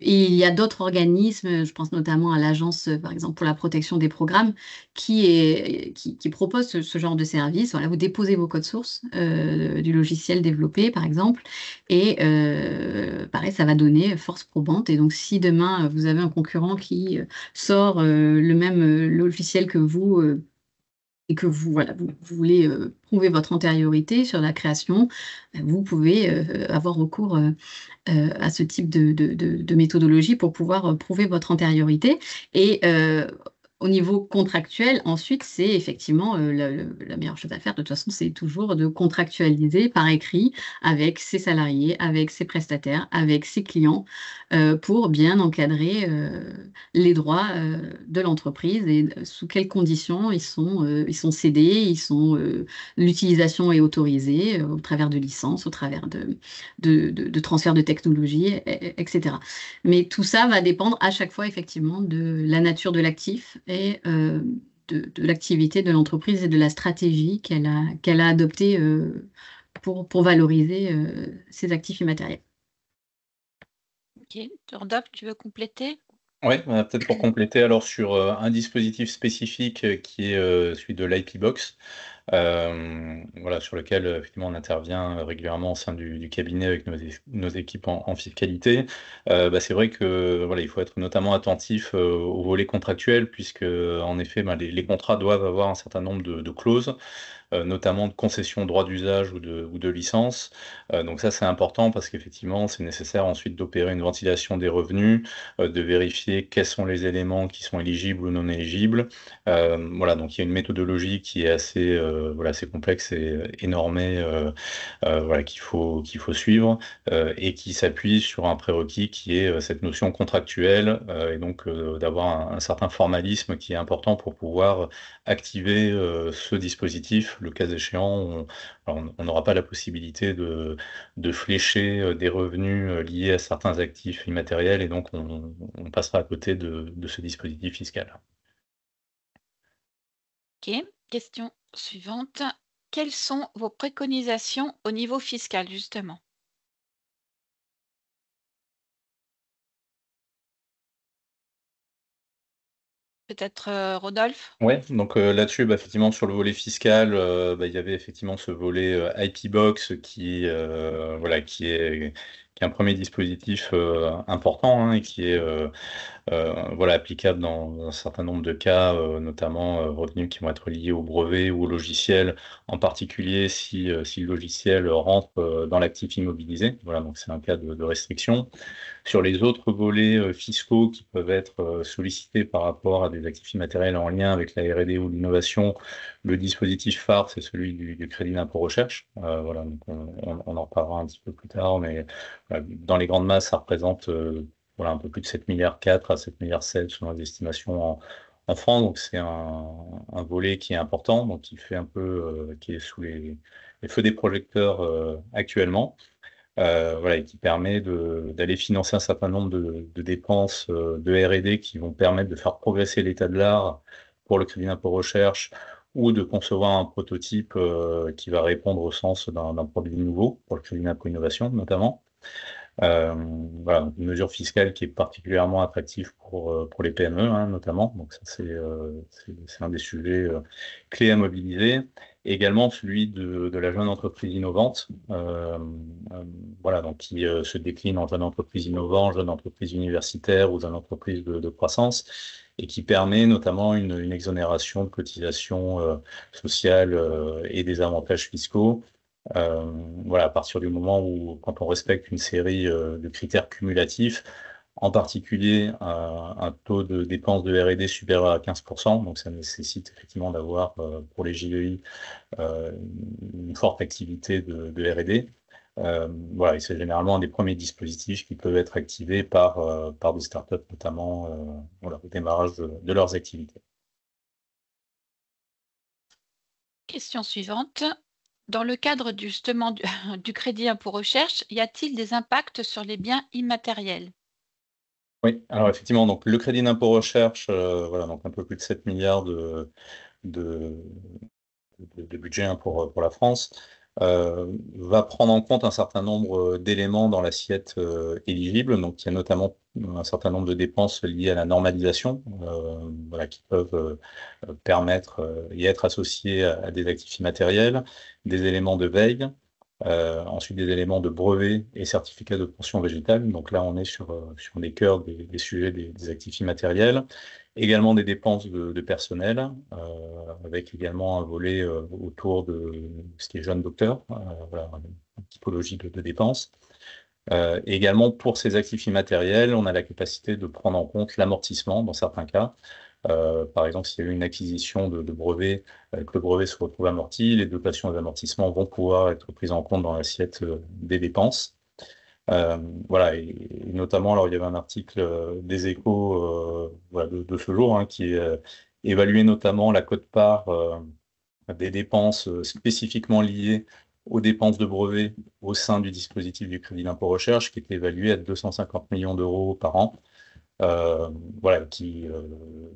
il y a d'autres organismes, je pense notamment à l'agence, euh, par exemple, pour la protection des programmes, qui, est, qui, propose ce, genre de service. Voilà, vous déposez vos codes sources euh, du logiciel développé, par exemple, et euh, pareil, ça va donner force probante. Et donc, si demain, vous avez un concurrent qui sort le même logiciel que vous, et que vous, voilà, vous, voulez euh, prouver votre antériorité sur la création, ben, vous pouvez euh, avoir recours euh, à ce type de, de, méthodologie pour pouvoir prouver votre antériorité. Et au niveau contractuel, ensuite, c'est effectivement euh, la, meilleure chose à faire. De toute façon, c'est toujours de contractualiser par écrit avec ses salariés, avec ses prestataires, avec ses clients, euh, pour bien encadrer euh, les droits de l'entreprise et sous quelles conditions ils sont, ils sont cédés, ils sont l'utilisation est autorisée au travers de licences, au travers de, de, de transferts de technologie, etc. Mais tout ça va dépendre à chaque fois effectivement de la nature de l'actif et euh, de, l'activité de l'entreprise et de la stratégie qu'elle a, qu'elle a adoptée euh, pour, pour, valoriser euh, ses actifs immatériels.
Ok, Tordop, tu veux compléter
oui, bah, peut-être pour compléter alors sur un dispositif spécifique qui est celui de l'IP Box. Euh, voilà, sur lequel euh, effectivement on intervient euh, régulièrement au sein du, cabinet avec nos, nos équipes en, fiscalité. Bah, c'est vrai que voilà, il faut être notamment attentif au volet contractuel, puisque en effet, bah, les, contrats doivent avoir un certain nombre de, clauses notamment de concession droit d'usage ou de, ou de licence. donc ça, c'est important parce qu'effectivement, c'est nécessaire ensuite d'opérer une ventilation des revenus, de vérifier quels sont les éléments qui sont éligibles ou non éligibles. voilà, donc il y a une méthodologie qui est assez euh, voilà, c'est complexe et euh, énorme euh, voilà, qu'il faut, faut suivre et qui s'appuie sur un prérequis qui est cette notion contractuelle et donc d'avoir un, certain formalisme qui est important pour pouvoir activer ce dispositif. Le cas échéant, on n'aura pas la possibilité de, flécher des revenus liés à certains actifs immatériels et donc on, passera à côté de, de ce dispositif fiscal.
Ok. Question suivante. Quelles sont vos préconisations au niveau fiscal, justement Peut-être euh, Rodolphe
Oui, donc euh, là-dessus, bah, effectivement, sur le volet fiscal, euh, bah, il y avait effectivement ce volet IP Box qui, voilà, qui est qui est un premier dispositif euh, important hein, et qui est euh, euh, voilà, applicable dans un certain nombre de cas, notamment revenus qui vont être liés au brevet ou au logiciel, en particulier si, le logiciel rentre dans l'actif immobilisé. Voilà, donc c'est un cas de, de, restriction. Sur les autres volets fiscaux qui peuvent être sollicités par rapport à des actifs immatériels en lien avec la R&D ou l'innovation, le dispositif phare, c'est celui du, crédit d'impôt recherche. Euh, voilà, donc on, en reparlera un petit peu plus tard, mais euh, dans les grandes masses, ça représente euh, voilà, un peu plus de 7,4 milliards à 7,7 milliards selon les estimations en, en France. Donc c'est un, un, volet qui est important, donc qui fait un peu, qui est sous les, feux des projecteurs actuellement. voilà, et qui permet d'aller financer un certain nombre de, dépenses de R&D qui vont permettre de faire progresser l'état de l'art pour le crédit d'impôt recherche ou de concevoir un prototype euh, qui va répondre au sens d'un produit nouveau, pour le crédit pour innovation notamment. Euh, voilà, une mesure fiscale qui est particulièrement attractive pour, euh, les PME hein, notamment. Donc ça c'est un des sujets clés à mobiliser. également celui de, la jeune entreprise innovante, voilà donc qui se décline en jeune entreprise innovante, jeune entreprise universitaire ou une entreprise de croissance et qui permet notamment une, exonération de cotisations sociale euh, sociales euh, et des avantages fiscaux. Euh, voilà, à partir du moment où, quand on respecte une série de critères cumulatifs, en particulier un taux de dépenses de R&D supérieur à 15%, donc ça nécessite effectivement d'avoir pour les GEI une forte activité de, de R&D euh, voilà, c'est généralement un des premiers dispositifs qui peuvent être activés par, euh, par des startups, notamment euh, au démarrage de leurs activités.
Question suivante. Dans le cadre justement du, crédit impôt recherche, y a-t-il des impacts sur les biens immatériels
Oui, alors effectivement, donc le crédit d'impôt recherche, voilà, donc un peu plus de 7 milliards de, de, budget hein, pour, pour la France. Euh, va prendre en compte un certain nombre euh, d'éléments dans l'assiette euh, éligible. Donc, il y a notamment un certain nombre de dépenses liées à la normalisation, voilà, qui peuvent permettre et être associées à, des actifs immatériels, des éléments de veille, ensuite des éléments de brevets et certificats de pension végétale. Donc là, on est sur, sur les cœurs des, sujets des, actifs immatériels également des dépenses de, personnel, euh, avec également un volet euh, autour de ce qui est jeune docteur, euh, une typologie de, dépenses. également pour ces actifs immatériels, on a la capacité de prendre en compte l'amortissement dans certains cas. par exemple, s'il y a eu une acquisition de, de brevet, que le brevet se retrouve amorti, les dotations d'amortissement vont pouvoir être prises en compte dans l'assiette des dépenses. Euh, voilà, et, notamment, alors il y avait un article euh, des échos euh, voilà, de, ce jour hein, qui évaluait notamment la cote-part des dépenses spécifiquement liées aux dépenses de brevets au sein du dispositif du crédit d'impôt recherche, qui était évalué à 250 millions d'euros par an. Euh, voilà, qui euh,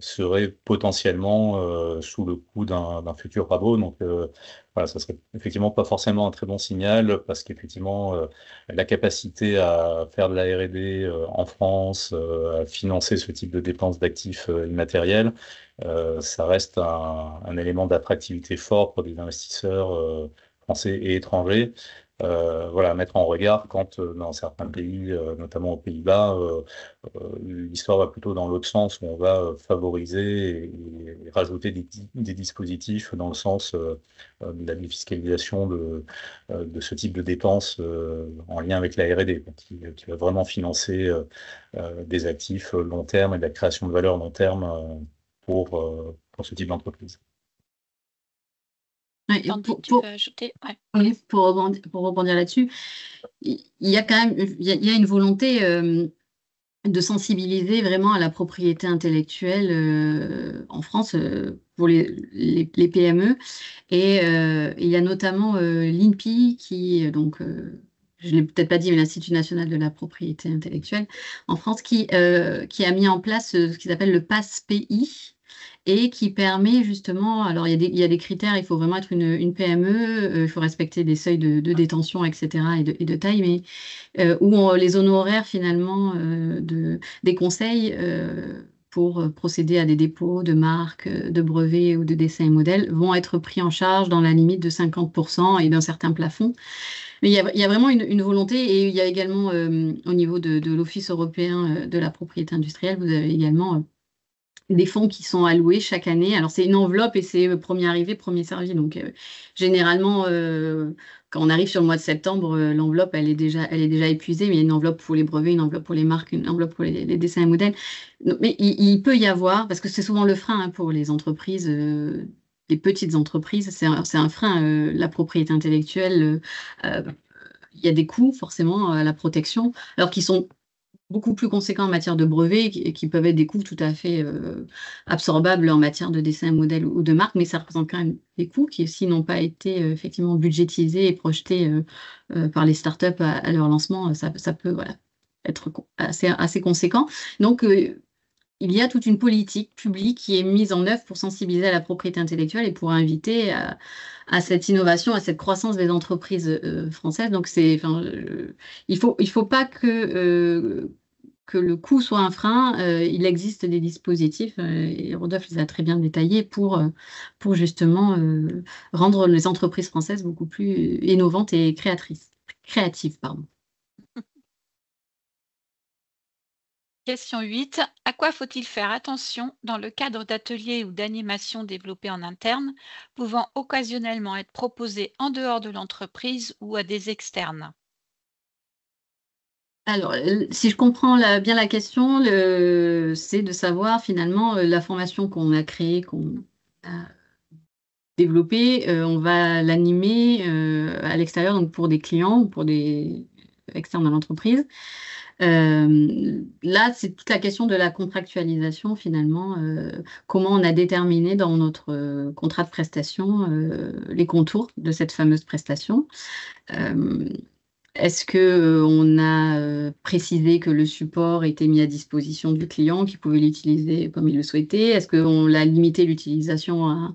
serait potentiellement euh, sous le coup d'un futur rabot. Donc voilà, ça serait effectivement pas forcément un très bon signal parce qu'effectivement la capacité à faire de la R&D en France, à financer ce type de dépenses d'actifs immatériels, ça reste un, un élément d'attractivité fort pour des investisseurs français et étrangers. Euh, voilà, mettre en regard quand euh, dans certains pays, euh, notamment aux Pays-Bas, l'histoire va plutôt dans l'autre sens où on va favoriser et, rajouter des, dispositifs dans le sens de la défiscalisation de, ce type de dépenses en lien avec la RD, qui, va vraiment financer des actifs long terme et de la création de valeur long terme pour ce type d'entreprise
pour, rebondir, là-dessus, il y a quand même il y, a, une volonté euh, de sensibiliser vraiment à la propriété intellectuelle euh, en France euh, pour les, PME. Et il y a notamment l'INPI qui, donc, je ne l'ai peut-être pas dit, mais l'Institut national de la propriété intellectuelle en France, qui, qui a mis en place ce qu'ils appellent le PASPI, et qui permet justement, alors il y, a des, il y a des critères, il faut vraiment être une, une PME, euh, il faut respecter des seuils de, de détention, etc. et de, et de taille, mais euh, où les honoraires finalement euh, de, des conseils euh, pour procéder à des dépôts de marques, euh, de brevets ou de dessins et modèles vont être pris en charge dans la limite de 50% et d'un certain plafond. Mais il y a, il y a vraiment une, une, volonté et il y a également euh, au niveau de, de l'Office européen de la propriété industrielle, vous avez également des fonds qui sont alloués chaque année. Alors c'est une enveloppe et c'est euh, premier arrivé, premier servi. Donc euh, généralement, euh, quand on arrive sur le mois de septembre, l'enveloppe elle est déjà, elle est déjà épuisée. Mais il y a une enveloppe pour les brevets, une enveloppe pour les marques, une enveloppe pour les, dessins et modèles. mais il, peut y avoir, parce que c'est souvent le frein hein, pour les entreprises. les petites entreprises, c'est un, un, frein, la propriété intellectuelle, il y a des coûts forcément à la protection, alors qu'ils sont beaucoup plus conséquents en matière de brevets et qui, peuvent être des coûts tout à fait euh, absorbables en matière de dessin, modèle ou de marque, mais ça représente quand même des coûts qui, s'ils n'ont pas été euh, effectivement budgétisés et projetés euh, par les startups à, à leur lancement, ça, peut être assez, conséquent. Donc, il y a toute une politique publique qui est mise en œuvre pour sensibiliser à la propriété intellectuelle et pour inviter à, cette innovation, à cette croissance des entreprises françaises. Donc, c'est, enfin, il faut, il faut pas que que le coût soit un frein, euh, il existe des dispositifs, euh, et Rodolphe les a très bien détaillés, pour, euh, pour justement rendre les entreprises françaises beaucoup plus innovantes et créatrices, créatives. Pardon.
Question 8. À quoi faut-il faire attention dans le cadre d'ateliers ou d'animations développées en interne, pouvant occasionnellement être proposés en dehors de l'entreprise ou à des externes
alors, euh, si je comprends bien la question, c'est de savoir finalement euh, la formation qu'on a créée, qu'on a développée, euh, on va l'animer à l'extérieur, donc pour des clients pour des externes à l'entreprise. là, c'est toute la question de la contractualisation finalement, comment on a déterminé dans notre contrat de prestation les contours de cette fameuse prestation. Est-ce que euh, a euh, précisé que le support était mis à disposition du client, qui pouvait l'utiliser comme il le souhaitait Est-ce qu'on l'a limité l'utilisation à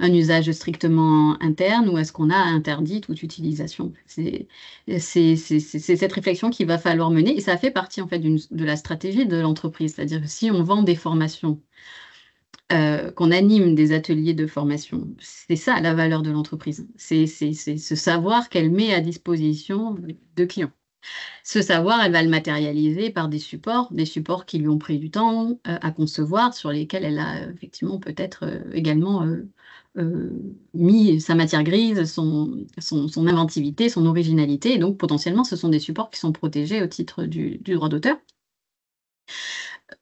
un usage strictement interne ou est-ce qu'on a interdit toute utilisation C'est cette réflexion qu'il va falloir mener et ça fait partie en fait de la stratégie de l'entreprise, c'est-à-dire que si on vend des formations euh, qu'on anime des ateliers de formation. C'est ça la valeur de l'entreprise. C'est ce savoir qu'elle met à disposition de clients. Ce savoir, elle va le matérialiser par des supports, des supports qui lui ont pris du temps euh, à concevoir, sur lesquels elle a effectivement peut-être euh, également mis sa matière grise, son, inventivité, son originalité. donc potentiellement, ce sont des supports qui sont protégés au titre du droit d'auteur.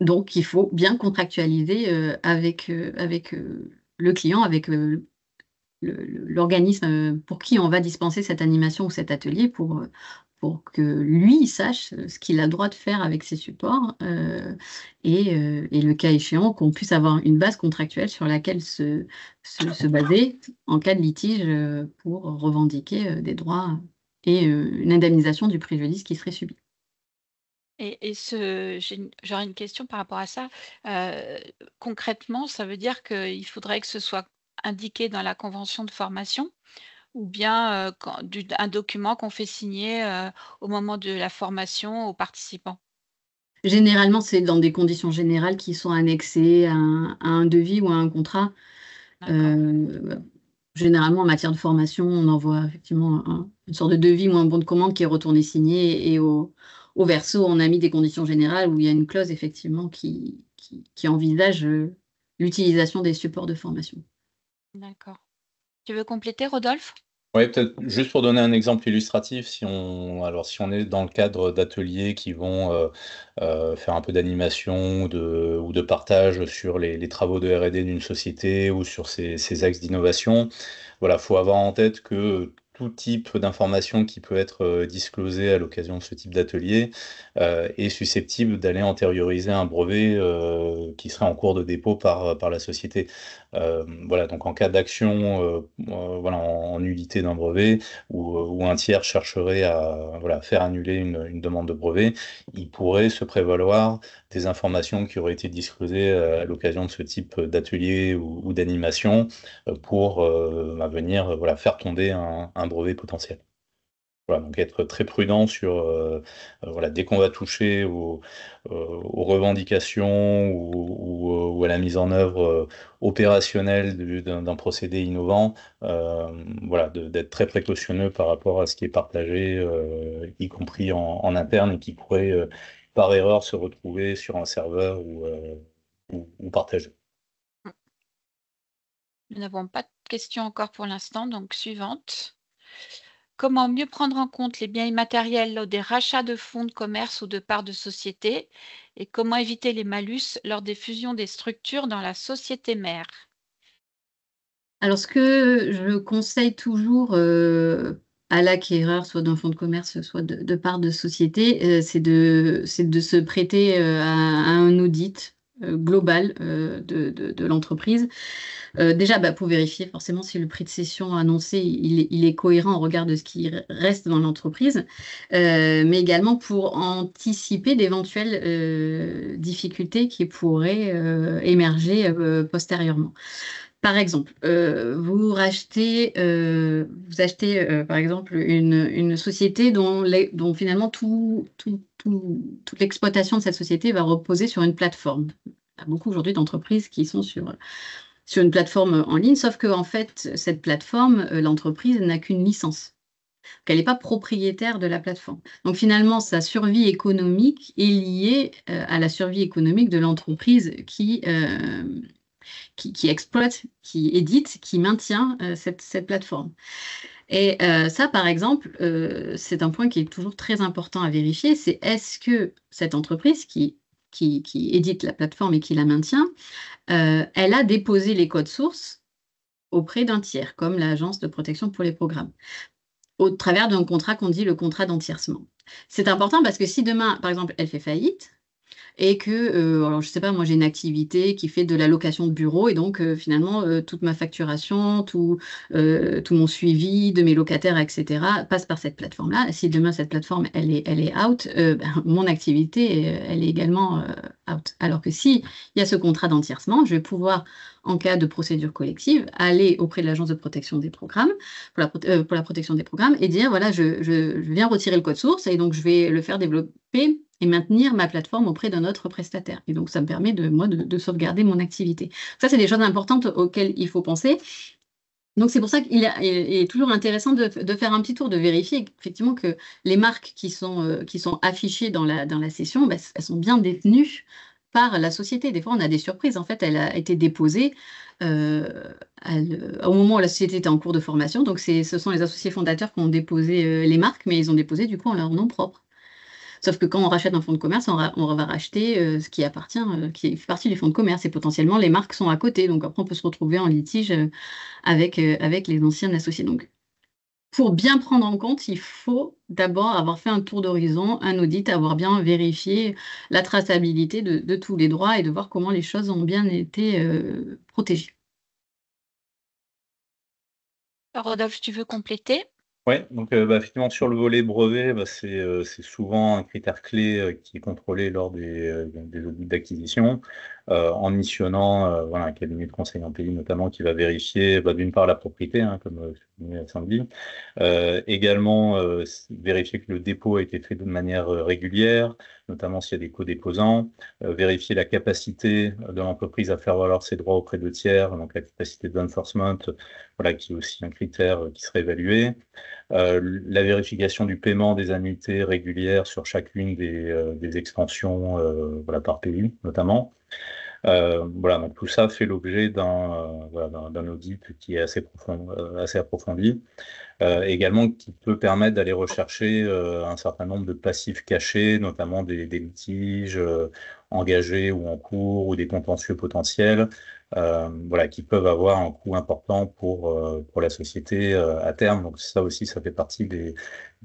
Donc, il faut bien contractualiser euh, avec, euh, avec euh, le client, avec l'organisme pour qui on va dispenser cette animation ou cet atelier pour, pour que lui sache ce qu'il a le droit de faire avec ses supports et, le cas échéant qu'on puisse avoir une base contractuelle sur laquelle se baser en cas de litige pour revendiquer des droits et une indemnisation du préjudice qui serait subi.
Et, ce, j'aurais une question par rapport à ça. Euh, concrètement, ça veut dire qu'il faudrait que ce soit indiqué dans la convention de formation ou bien, euh, un document qu'on fait signer, euh, au moment de la formation aux participants?
Généralement, c'est dans des conditions générales qui sont annexées à un devis ou à un contrat. généralement, en matière de formation, on envoie effectivement une sorte de devis ou un bon de commande qui est retourné signé et au au verso, on a mis des conditions générales où il y a une clause effectivement qui, qui, envisage euh, l'utilisation des supports de formation.
D'accord. Tu veux compléter, Rodolphe
oui, peut-être juste pour donner un exemple illustratif, si on, alors si on est dans le cadre d'ateliers qui vont euh, euh, faire un peu d'animation ou de, ou de, partage sur les, travaux de RD d'une société ou sur ses, axes d'innovation, voilà, faut avoir en tête que type d'information qui peut être euh, disclosée à l'occasion de ce type d'atelier est euh, susceptible d'aller antérioriser un brevet euh, qui serait en cours de dépôt par, par la société. voilà, donc en cas d'action voilà, en, nullité d'un brevet où, un tiers chercherait à voilà, faire annuler une, demande de brevet, il pourrait se prévaloir des informations qui auraient été disclosées à l'occasion de ce type d'atelier ou, d'animation pour venir voilà, faire tomber un, un brevet potentiel. Voilà, donc être très prudent sur, euh, euh, voilà, dès qu'on va toucher euh, aux, revendications ou, à la mise en œuvre opérationnelle d'un procédé innovant, voilà, d'être très précautionneux par rapport à ce qui est partagé, y compris en, interne et qui pourrait par erreur se retrouver sur un serveur ou, ou, ou partagé.
Nous n'avons pas de questions encore pour l'instant, donc suivante. Comment mieux prendre en compte les biens immatériels lors des rachats de fonds de commerce ou de parts de société et comment éviter les malus lors des fusions des structures dans la société mère.
Alors, ce que je conseille toujours euh, à l'acquéreur, soit d'un fonds de commerce, soit de, part parts de société, euh, c'est de, se prêter euh, à, un audit euh, global euh, de, de, l'entreprise. Euh, déjà, bah, pour vérifier forcément si le prix de cession annoncé, il, il est cohérent au regard de ce qui reste dans l'entreprise, mais également pour anticiper d'éventuelles difficultés qui pourraient émerger postérieurement. Par exemple, euh, vous rachetez, euh, vous achetez euh, par exemple une, société dont, finalement toute l'exploitation de cette société va reposer sur une plateforme. Il y a beaucoup aujourd'hui d'entreprises qui sont sur, sur une plateforme en ligne, sauf que en fait, cette plateforme, l'entreprise n'a qu'une licence. Elle n'est pas propriétaire de la plateforme. Donc finalement, sa survie économique est liée à la survie économique de l'entreprise qui qui, exploite, qui édite, qui maintient euh, cette, plateforme. Et euh, ça, par exemple, euh, c'est un point qui est toujours très important à vérifier, c'est est-ce que cette entreprise qui, édite la plateforme et qui la maintient, elle a déposé les codes sources auprès d'un tiers, comme l'Agence de protection pour les programmes, au travers d'un contrat qu'on dit le contrat d'entiercement. C'est important parce que si demain, par exemple, elle fait faillite, et que, euh, alors je sais pas, moi j'ai une activité qui fait de la location de bureau et donc euh, finalement euh, toute ma facturation, tout, euh, tout mon suivi de mes locataires, etc. passe par cette plateforme-là. Si demain cette plateforme elle est, elle est out, ben, mon activité elle est également out. Alors que si il y a ce contrat d'entiercement, je vais pouvoir en cas de procédure collective, aller auprès de l'agence de protection des programmes pour la, pour la, protection des programmes et dire voilà, je, je, je viens retirer le code source et donc je vais le faire développer et maintenir ma plateforme auprès d'un autre prestataire. Et donc, ça me permet de, moi, de, sauvegarder mon activité. Ça, c'est des choses importantes auxquelles il faut penser. Donc, c'est pour ça qu'il est toujours intéressant de, faire un petit tour, de vérifier effectivement que les marques qui sont, euh, qui sont affichées dans la, dans la session, bah, elles sont bien détenues par la société. Des fois, on a des surprises. En fait, elle a été déposée euh, au moment où la société était en cours de formation. Donc, ce sont les associés fondateurs qui ont déposé euh, les marques, mais ils ont déposé du coup en leur nom propre. Sauf que quand on rachète un fonds de commerce, on, va racheter euh, ce qui appartient, euh, qui fait partie du fonds de commerce. Et potentiellement, les marques sont à côté. Donc après, on peut se retrouver en litige euh, avec, avec les anciens associés. Donc, pour bien prendre en compte, il faut d'abord avoir fait un tour d'horizon, un audit, avoir bien vérifié la traçabilité de, tous les droits et de voir comment les choses ont bien été protégées.
Rodolphe, tu veux compléter
oui, donc euh, bah, effectivement sur le volet brevet, bah, euh, c'est souvent un critère clé euh, qui est contrôlé lors des, des d'acquisition, en missionnant voilà, de conseil en pays notamment qui va vérifier bah, d'une part la propriété, hein, comme je dit, également vérifier que le dépôt a été fait de manière régulière, notamment s'il y a des co-déposants, vérifier la capacité de l'entreprise à faire valoir ses droits auprès de tiers, donc la capacité d'enforcement, voilà, qui est aussi un critère qui serait évalué. Euh, la vérification du paiement des annuités régulières sur chacune des, expansions euh, des extensions euh, voilà, par pays notamment. voilà, donc tout ça fait l'objet d'un voilà, audit qui est assez, profond, approfondi, également qui peut permettre d'aller rechercher un certain nombre de passifs cachés, notamment des, des litiges engagés ou en cours ou des contentieux potentiels, euh, voilà, qui peuvent avoir un coût important pour, euh, pour la société euh, à terme. Donc ça aussi, ça fait partie des,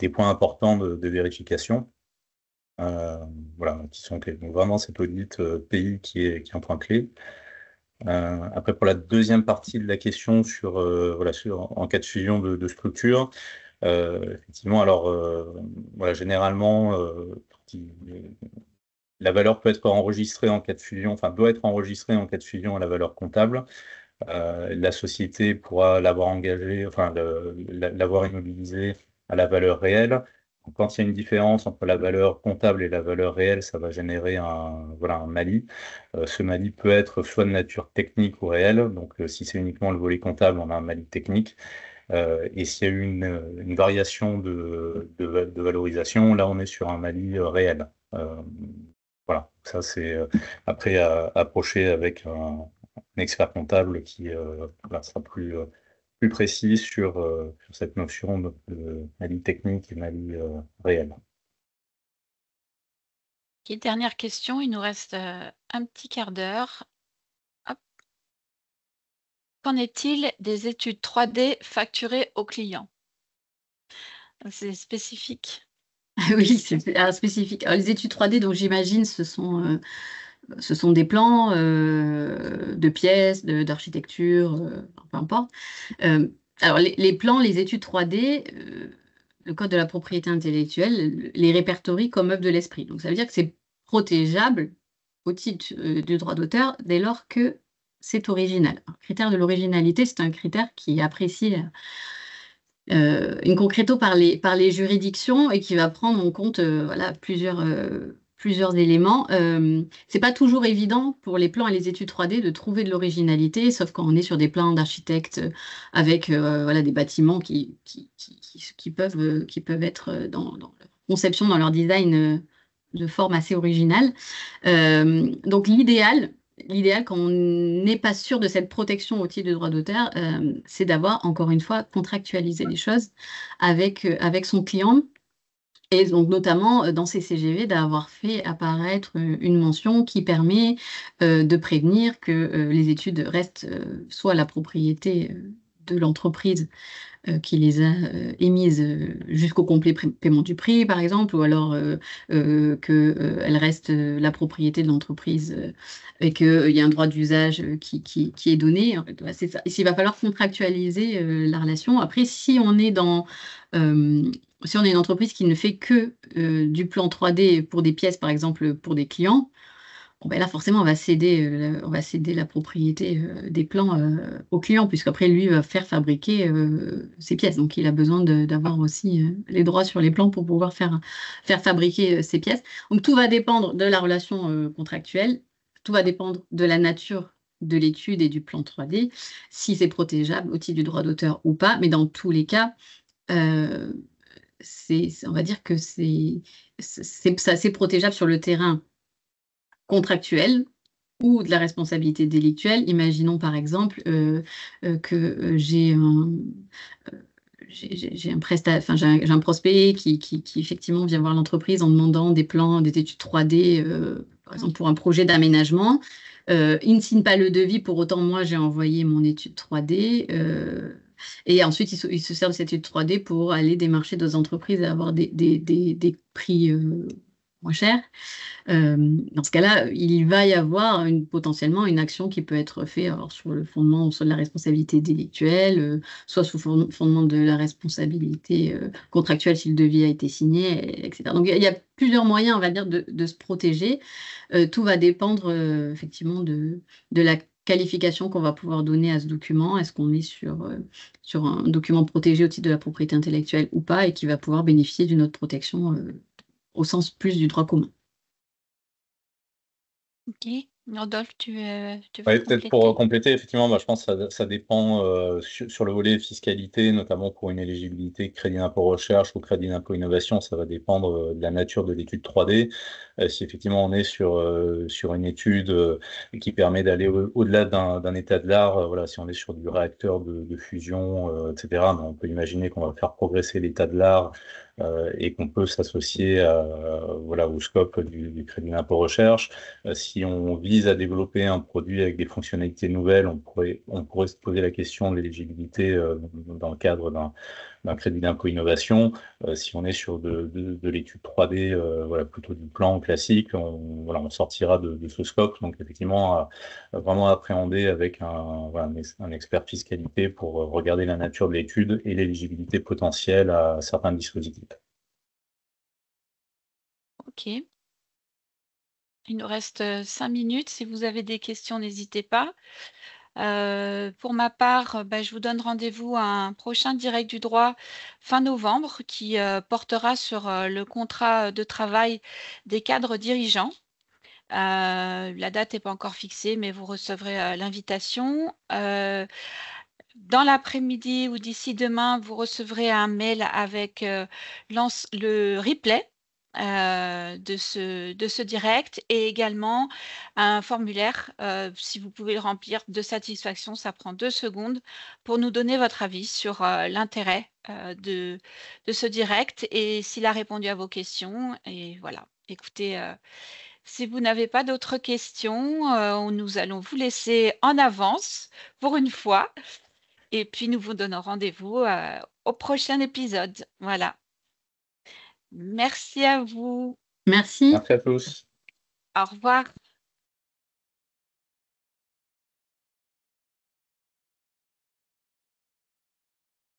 points importants de, vérification. voilà, qui sont Donc vraiment cette audit pays qui est, qui est un point clé. après, pour la deuxième partie de la question sur, voilà, sur en cas de fusion de, de structure, effectivement, alors, voilà, généralement, la valeur peut être enregistrée en cas de fusion, enfin doit être enregistrée en cas de fusion à la valeur comptable. Euh, la société pourra l'avoir engagée, enfin l'avoir immobilisée à la valeur réelle. quand il y a une différence entre la valeur comptable et la valeur réelle, ça va générer un, voilà, un Mali. Euh, ce Mali peut être soit de nature technique ou réelle. Donc, euh, si c'est uniquement le volet comptable, on a un Mali technique. et s'il y a eu une, variation de, valorisation, là, on est sur un Mali réel. Ça, c'est euh, après approcher avec un, expert comptable qui euh, bah, sera plus, euh, plus précis sur, cette notion de, de, vie technique et Mali réel.
dernière question, il nous reste un petit quart d'heure. Qu'en est-il des études 3D facturées aux clients C'est spécifique
ah oui, c'est un spécifique. Ah, les études 3D, donc j'imagine, ce sont, euh, ce sont des plans euh, de pièces, d'architecture, euh, peu importe. alors, les, les, plans, les études 3D, le code de la propriété intellectuelle les répertorie comme œuvre de l'esprit. Donc, ça veut dire que c'est protégeable au titre du droit d'auteur dès lors que c'est original. Le critère de l'originalité, c'est un critère qui apprécie euh, une concreto par les, par les juridictions et qui va prendre en compte euh, voilà, plusieurs, euh, plusieurs éléments. Ce c'est pas toujours évident pour les plans et les études 3D de trouver de l'originalité, sauf quand on est sur des plans d'architectes avec voilà, des bâtiments qui, qui, peuvent, qui peuvent être dans, leur conception, dans leur design de forme assez originale. donc l'idéal, l'idéal quand on n'est pas sûr de cette protection au titre de droit d'auteur, euh, c'est d'avoir, encore une fois, contractualisé les choses avec, euh, avec son client. Et donc, notamment euh, dans ces CGV, d'avoir fait apparaître une mention qui permet de prévenir que les études restent soit la propriété de l'entreprise euh, qui les a euh, émises euh, jusqu'au complet paiement du prix, par exemple, ou alors euh, qu'elle reste la propriété de l'entreprise et qu'il y a un droit d'usage qui, qui, est donné. il va falloir contractualiser la relation. Après, si on est dans si on est une entreprise qui ne fait que du plan 3D pour des pièces, par exemple, pour des clients, ben là, forcément, on va céder, euh, on va céder la propriété euh, des plans euh, au client, puisqu'après, lui va faire fabriquer ses pièces. Donc, il a besoin d'avoir aussi les droits sur les plans pour pouvoir faire, faire fabriquer ses pièces. Donc, tout va dépendre de la relation contractuelle, tout va dépendre de la nature de l'étude et du plan 3D, si c'est protégeable au titre du droit d'auteur ou pas. Mais dans tous les cas, on va dire que c'est protégeable sur le terrain contractuelle ou de la responsabilité délictuelle. Imaginons par exemple que j'ai un, j'ai un, enfin, un, prospect qui, qui, effectivement vient voir l'entreprise en demandant des plans, des études 3D, euh, par exemple pour un projet d'aménagement. Euh, il ne signe pas le devis, pour autant moi j'ai envoyé mon étude 3D. Euh, et ensuite, il se sert de cette étude 3D pour aller démarcher d'autres entreprises et avoir des, des, des prix moins cher. Euh, dans ce cas-là, il va y avoir potentiellement une action qui peut être faite alors, sur le fondement de la responsabilité délictuelle, soit euh, soit sous fondement de la responsabilité euh, contractuelle si le devis a été signé, etc. Donc il y a plusieurs moyens, on va dire, de, se protéger. tout va dépendre effectivement de, de la qualification qu'on va pouvoir donner à ce document. Est-ce qu'on est sur, un document protégé au titre de la propriété intellectuelle ou pas et qui va pouvoir bénéficier d'une autre protection au sens plus du droit commun.
Ok. Rodolphe, euh, tu, veux, Peut-être pour euh,
compléter, effectivement, bah, je pense que ça, dépend euh, sur, le volet fiscalité, notamment pour une éligibilité crédit d'impôt recherche ou crédit d'impôt innovation, ça va dépendre de la nature de l'étude 3D. si effectivement on est sur, sur une étude qui permet d'aller au-delà d'un état de l'art, voilà, si on est sur du réacteur de, fusion, etc., ben, on peut imaginer qu'on va faire progresser l'état de l'art euh, et qu'on peut s'associer euh, voilà, au scope du, crédit d'impôt recherche. Euh, si on vise à développer un produit avec des fonctionnalités nouvelles, on pourrait, on pourrait se poser la question de l'éligibilité dans le cadre d'un d'un crédit d'impôt innovation. si on est sur de, l'étude 3D, euh, voilà, plutôt du plan classique, on, voilà, on sortira de, ce scope. Donc effectivement, vraiment appréhender avec un, un, expert fiscalité pour euh, regarder la nature de l'étude et l'éligibilité potentielle à certains dispositifs.
Ok. Il nous reste euh, cinq minutes. Si vous avez des questions, n'hésitez pas. Euh, pour ma part, euh, bah, je vous donne rendez-vous à un prochain direct du droit fin novembre qui euh, portera sur le contrat de travail des cadres dirigeants. la date n'est pas encore fixée, mais vous recevrez l'invitation. dans l'après-midi ou d'ici demain, vous recevrez un mail avec le replay euh, de, ce, de, ce, direct et également un formulaire, euh, si vous pouvez le remplir, de satisfaction. Ça prend deux secondes pour nous donner votre avis sur euh, l'intérêt de, de, ce direct et s'il a répondu à vos questions. Et voilà, écoutez. si vous n'avez pas d'autres questions, nous allons vous laisser en avance pour une fois. Et puis, nous vous donnons rendez-vous au prochain épisode. Voilà. Merci à vous.
Merci. à tous.
Au revoir.